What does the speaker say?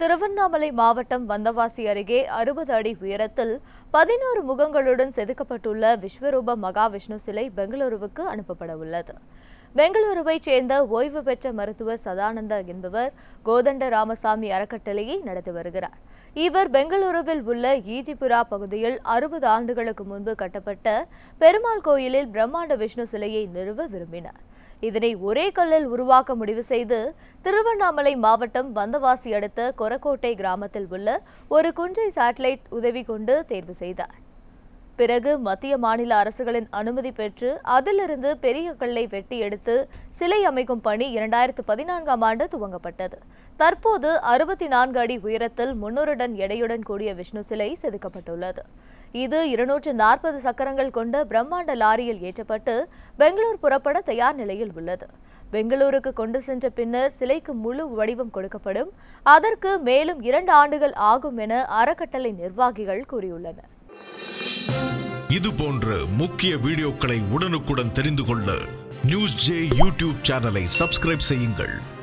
திருவண்ணாமலை மாவட்டம் வந்தவாசி அருகே அறுபது அடி உயரத்தில் பதினோரு முகங்களுடன் செதுக்கப்பட்டுள்ள விஸ்வரூப மகாவிஷ்ணு சிலை பெங்களூருவுக்கு அனுப்பப்பட உள்ளது பெங்களூருவைச் சேர்ந்த ஓய்வு பெற்ற மருத்துவர் சதானந்தா என்பவர் கோதண்ட ராமசாமி அறக்கட்டளையை நடத்தி வருகிறார் இவர் பெங்களூருவில் உள்ள ஈஜிபுரா பகுதியில் அறுபது ஆண்டுகளுக்கு முன்பு கட்டப்பட்ட பெருமாள் கோயிலில் பிரம்மாண்ட விஷ்ணு சிலையை நிறுவ விரும்பினார் இதனை ஒரே கல்லில் உருவாக்க முடிவு செய்து திருவண்ணாமலை மாவட்டம் வந்தவாசி அடுத்த கொரக்கோட்டை கிராமத்தில் உள்ள ஒரு குன்றை சேட்டலைட் உதவி கொண்டு தேர்வு செய்தார் பிறகு மத்திய மாநில அரசுகளின் அனுமதி பெற்று அதிலிருந்து பெரிய கல்லை வெட்டி எடுத்து சிலை அமைக்கும் பணி இரண்டாயிரத்து பதினான்காம் ஆண்டு துவங்கப்பட்டது தற்போது அறுபத்தி நான்கு அடி உயரத்தில் முன்னூறு டன் எடையுடன் கூடிய விஷ்ணு சிலை செதுக்கப்பட்டுள்ளது இது இருநூற்று நாற்பது சக்கரங்கள் கொண்ட பிரம்மாண்ட லாரியில் ஏற்றப்பட்டு பெங்களூர் புறப்பட தயார் நிலையில் உள்ளது பெங்களூருக்கு கொண்டு சென்ற பின்னர் சிலைக்கு முழு வடிவம் கொடுக்கப்படும் அதற்கு மேலும் இரண்டு ஆண்டுகள் ஆகும் என அறக்கட்டளை நிர்வாகிகள் கூறியுள்ளனர் இது போன்ற முக்கிய வீடியோக்களை உடனுக்குடன் தெரிந்து கொள்ள நியூஸ் ஜே யூடியூப் சேனலை சப்ஸ்கிரைப் செய்யுங்கள்